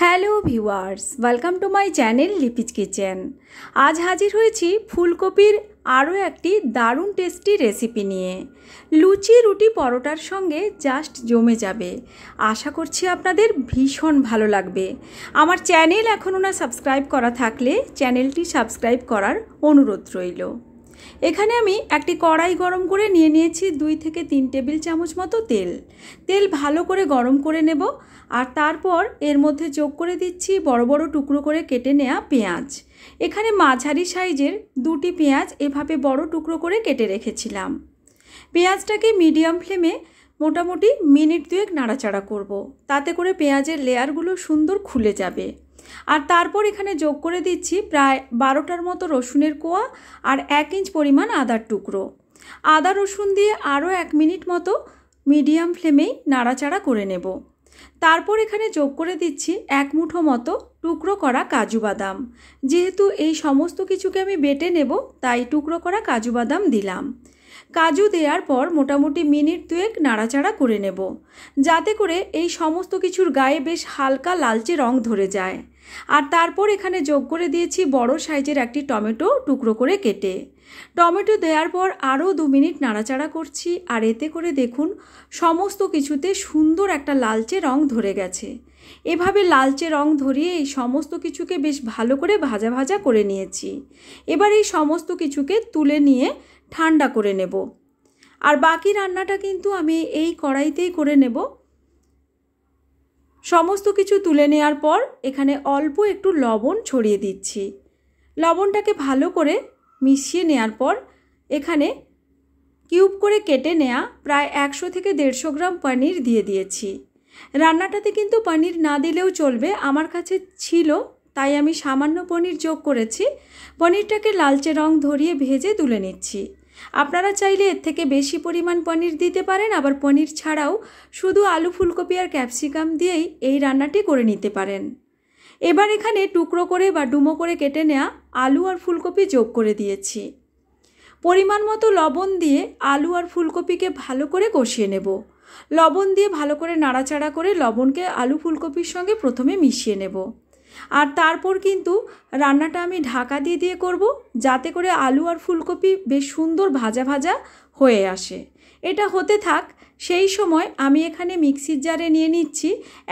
Hello viewers welcome to my channel Lipi's kitchen আজ হাজির হয়েছি ফুলকপির আরও একটি দারুণ টেস্টি রেসিপি নিয়ে লুচি রুটি পরোটার সঙ্গে জাস্ট জমে যাবে আশা করছি আপনাদের ভীষণ ভালো লাগবে আমার চ্যানেল এখনও না সাবস্ক্রাইব করা থাকলে চ্যানেলটি সাবস্ক্রাইব করার অনুরোধ রইল এখানে আমি একটি কড়াই গরম করে নিয়ে নিয়েছি দুই থেকে তিন টেবিল চামচ মতো তেল তেল ভালো করে গরম করে নেব আর তারপর এর মধ্যে যোগ করে দিচ্ছি বড় বড় টুকরো করে কেটে নেওয়া পেঁয়াজ এখানে মাঝারি সাইজের দুটি পেঁয়াজ এভাবে বড় টুকরো করে কেটে রেখেছিলাম পেঁয়াজটাকে মিডিয়াম ফ্লেমে মোটামুটি মিনিট দুয়েক নাড়াচাড়া করব। তাতে করে পেঁয়াজের লেয়ারগুলো সুন্দর খুলে যাবে আর তারপর এখানে যোগ করে দিচ্ছি প্রায় বারোটার মতো রসুনের কোয়া আর এক ইঞ্চ পরিমাণ আদার টুকরো আদা রসুন দিয়ে আরও এক মিনিট মতো মিডিয়াম ফ্লেমেই নাড়াচাড়া করে নেব তারপর এখানে যোগ করে দিচ্ছি এক মুঠো মতো টুকরো করা কাজু বাদাম যেহেতু এই সমস্ত কিছুকে আমি বেটে নেব তাই টুকরো করা কাজু বাদাম দিলাম কাজু দেওয়ার পর মোটামুটি মিনিট দুয়েক নাড়াচাড়া করে নেব যাতে করে এই সমস্ত কিছুর গায়ে বেশ হালকা লালচে রং ধরে যায় আর তারপর এখানে যোগ করে দিয়েছি বড় সাইজের একটি টমেটো টুকরো করে কেটে টমেটো দেওয়ার পর আরও দু মিনিট নাড়াচাড়া করছি আর এতে করে দেখুন সমস্ত কিছুতে সুন্দর একটা লালচে রং ধরে গেছে এভাবে লালচে রং ধরিয়ে এই সমস্ত কিছুকে বেশ ভালো করে ভাজা ভাজা করে নিয়েছি এবার এই সমস্ত কিছুকে তুলে নিয়ে ঠান্ডা করে নেব আর বাকি রান্নাটা কিন্তু আমি এই কড়াইতেই করে নেব সমস্ত কিছু তুলে নেওয়ার পর এখানে অল্প একটু লবণ ছড়িয়ে দিচ্ছি লবণটাকে ভালো করে মিশিয়ে নেওয়ার পর এখানে কিউব করে কেটে নেয়া প্রায় একশো থেকে দেড়শো গ্রাম পনির দিয়ে দিয়েছি রান্নাটাতে কিন্তু পনির না দিলেও চলবে আমার কাছে ছিল তাই আমি সামান্য পনির যোগ করেছি পনিরটাকে লালচে রং ধরিয়ে ভেজে তুলে নিচ্ছি আপনারা চাইলে এর থেকে বেশি পরিমাণ পনির দিতে পারেন আবার পনির ছাড়াও শুধু আলু ফুলকপি আর ক্যাপসিকাম দিয়েই এই রান্নাটি করে নিতে পারেন এবার এখানে টুকরো করে বা ডুমো করে কেটে নেওয়া আলু আর ফুলকপি যোগ করে দিয়েছি পরিমাণ মতো লবণ দিয়ে আলু আর ফুলকপিকে ভালো করে কষিয়ে নেব লবণ দিয়ে ভালো করে নাড়াচাড়া করে লবণকে আলু ফুলকপির সঙ্গে প্রথমে মিশিয়ে নেব আর তারপর কিন্তু রান্নাটা আমি ঢাকা দিয়ে দিয়ে করব যাতে করে আলু আর ফুলকপি বেশ সুন্দর ভাজা ভাজা হয়ে আসে এটা হতে থাক সেই সময় আমি এখানে মিক্সির জারে নিয়ে নিচ্ছি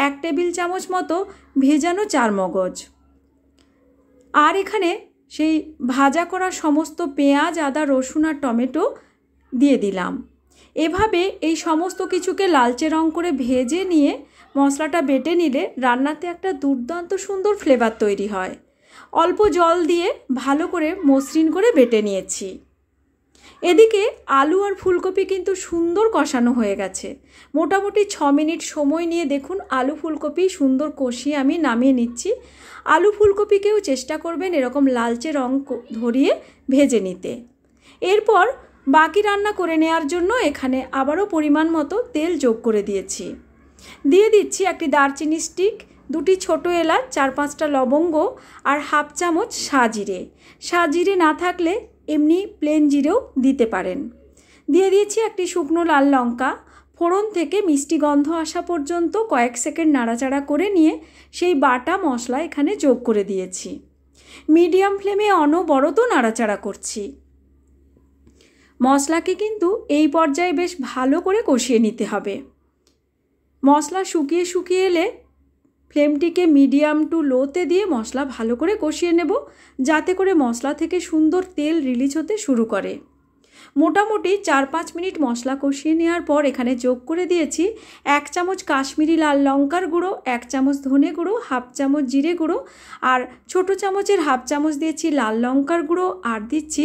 এক টেবিল চামচ মতো ভেজানো চার মগজ আর এখানে সেই ভাজা করা সমস্ত পেঁয়াজ আদা রসুন আর টমেটো দিয়ে দিলাম এভাবে এই সমস্ত কিছুকে লালচে রং করে ভেজে নিয়ে মশলাটা বেটে নিলে রান্নাতে একটা দুর্দান্ত সুন্দর ফ্লেভার তৈরি হয় অল্প জল দিয়ে ভালো করে মসৃণ করে বেটে নিয়েছি এদিকে আলু আর ফুলকপি কিন্তু সুন্দর কষানো হয়ে গেছে মোটামুটি ছ মিনিট সময় নিয়ে দেখুন আলু ফুলকপি সুন্দর কষিয়ে আমি নামিয়ে নিচ্ছি আলু ফুলকপিকেও চেষ্টা করবেন এরকম লালচে রং ধরিয়ে ভেজে নিতে এরপর বাকি রান্না করে নেওয়ার জন্য এখানে আবারও পরিমাণ মতো তেল যোগ করে দিয়েছি দিয়ে দিচ্ছি একটি দারচিনি স্টিক দুটি ছোট এলাচ চার পাঁচটা লবঙ্গ আর হাফ চামচ সাজিরে সাজিরে না থাকলে এমনি প্লেন জিরেও দিতে পারেন দিয়ে দিয়েছি একটি শুকনো লাল লঙ্কা ফোড়ন থেকে মিষ্টি গন্ধ আসা পর্যন্ত কয়েক সেকেন্ড নাড়াচাড়া করে নিয়ে সেই বাটা মশলা এখানে যোগ করে দিয়েছি মিডিয়াম ফ্লেমে অনবরত নাড়াচাড়া করছি মশলাকে কিন্তু এই পর্যায়ে বেশ ভালো করে কষিয়ে নিতে হবে মশলা শুকিয়ে শুকিয়ে এলে ফ্লেমটিকে মিডিয়াম টু লোতে দিয়ে মশলা ভালো করে কষিয়ে নেব যাতে করে মশলা থেকে সুন্দর তেল রিলিজ হতে শুরু করে মোটামুটি চার পাঁচ মিনিট মশলা কষিয়ে নেওয়ার পর এখানে যোগ করে দিয়েছি এক চামচ কাশ্মীরি লাল লঙ্কার গুঁড়ো এক চামচ ধনে গুঁড়ো হাফ চামচ জিরে গুঁড়ো আর ছোট চামচের হাফ চামচ দিয়েছি লাল লঙ্কার গুঁড়ো আর দিচ্ছি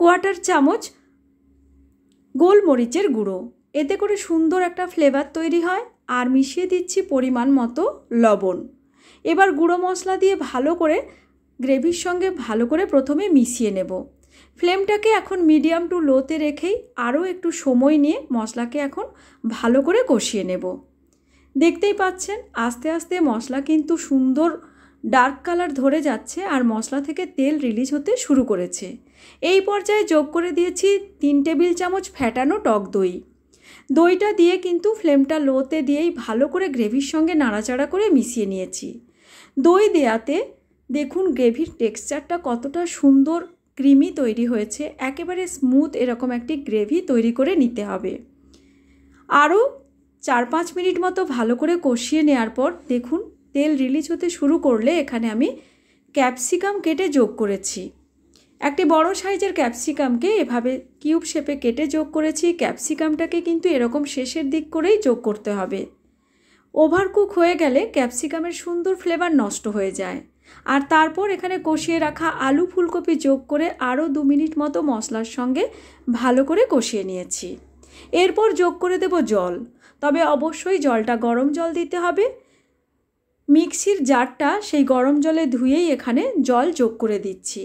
কোয়ার্টার চামচ গোলমরিচের গুঁড়ো এতে করে সুন্দর একটা ফ্লেভার তৈরি হয় আর মিশিয়ে দিচ্ছি পরিমাণ মতো লবণ এবার গুঁড়ো মশলা দিয়ে ভালো করে গ্রেভির সঙ্গে ভালো করে প্রথমে মিশিয়ে নেব ফ্লেমটাকে এখন মিডিয়াম টু লোতে রেখেই আরও একটু সময় নিয়ে মশলাকে এখন ভালো করে কষিয়ে নেব দেখতেই পাচ্ছেন আস্তে আস্তে মশলা কিন্তু সুন্দর ডার্ক কালার ধরে যাচ্ছে আর মশলা থেকে তেল রিলিজ হতে শুরু করেছে এই পর্যায়ে যোগ করে দিয়েছি তিন টেবিল চামচ ফ্যাটানো টক দই দইটা দিয়ে কিন্তু ফ্লেমটা লোতে দিয়েই ভালো করে গ্রেভির সঙ্গে নাড়াচাড়া করে মিশিয়ে নিয়েছি দই দেয়াতে দেখুন গ্রেভির টেক্সচারটা কতটা সুন্দর ক্রিমি তৈরি হয়েছে একেবারে স্মুথ এরকম একটি গ্রেভি তৈরি করে নিতে হবে আরও চার পাঁচ মিনিট মতো ভালো করে কষিয়ে নেওয়ার পর দেখুন তেল রিলিজ হতে শুরু করলে এখানে আমি ক্যাপসিকাম কেটে যোগ করেছি একটি বড় সাইজের ক্যাপসিকামকে এভাবে কিউব শেপে কেটে যোগ করেছি ক্যাপসিকামটাকে কিন্তু এরকম শেষের দিক করেই যোগ করতে হবে ওভারকুক হয়ে গেলে ক্যাপসিকামের সুন্দর ফ্লেভার নষ্ট হয়ে যায় আর তারপর এখানে কষিয়ে রাখা আলু ফুলকপি যোগ করে আরও দু মিনিট মতো মশলার সঙ্গে ভালো করে কষিয়ে নিয়েছি এরপর যোগ করে দেব জল তবে অবশ্যই জলটা গরম জল দিতে হবে মিক্সির জারটা সেই গরম জলে ধুয়েই এখানে জল যোগ করে দিচ্ছি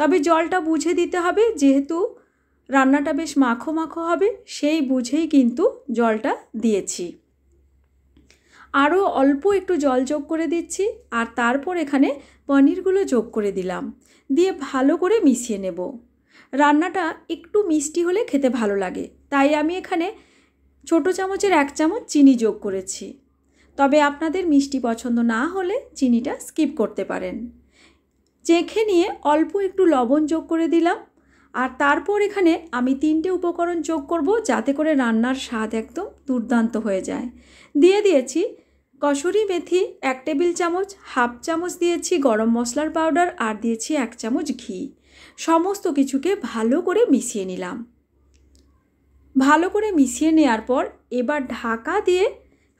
তবে জলটা বুঝে দিতে হবে যেহেতু রান্নাটা বেশ মাখো মাখো হবে সেই বুঝেই কিন্তু জলটা দিয়েছি আরও অল্প একটু জল যোগ করে দিচ্ছি আর তারপর এখানে পনিরগুলো যোগ করে দিলাম দিয়ে ভালো করে মিশিয়ে নেব রান্নাটা একটু মিষ্টি হলে খেতে ভালো লাগে তাই আমি এখানে ছোট চামচের এক চামচ চিনি যোগ করেছি তবে আপনাদের মিষ্টি পছন্দ না হলে চিনিটা স্কিপ করতে পারেন চেখে নিয়ে অল্প একটু লবণ যোগ করে দিলাম আর তারপর এখানে আমি তিনটে উপকরণ যোগ করব যাতে করে রান্নার স্বাদ একদম দুর্দান্ত হয়ে যায় দিয়ে দিয়েছি কসুরি মেথি এক টেবিল চামচ হাফ চামচ দিয়েছি গরম মশলার পাউডার আর দিয়েছি এক চামচ ঘি সমস্ত কিছুকে ভালো করে মিশিয়ে নিলাম ভালো করে মিশিয়ে নেওয়ার পর এবার ঢাকা দিয়ে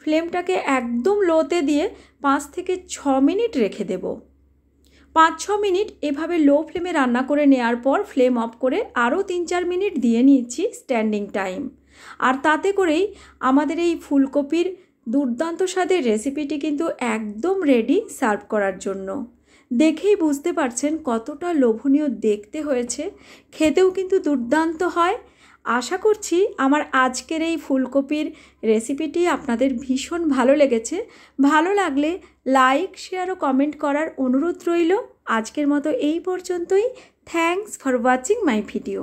ফ্লেমটাকে একদম লোতে দিয়ে পাঁচ থেকে ছ মিনিট রেখে দেবো পাঁচ ছ মিনিট এভাবে লো ফ্লেমে রান্না করে নেওয়ার পর ফ্লেম অফ করে আরও তিন চার মিনিট দিয়ে নিচ্ছি স্ট্যান্ডিং টাইম আর তাতে করেই আমাদের এই ফুলকপির দুর্দান্ত স্বাদের রেসিপিটি কিন্তু একদম রেডি সার্ভ করার জন্য দেখেই বুঝতে পারছেন কতটা লোভনীয় দেখতে হয়েছে খেতেও কিন্তু দুর্দান্ত হয় আশা করছি আমার আজকের এই ফুলকপির রেসিপিটি আপনাদের ভীষণ ভালো লেগেছে ভালো লাগলে লাইক শেয়ার ও কমেন্ট করার অনুরোধ রইল আজকের মতো এই পর্যন্তই thanks for watching my video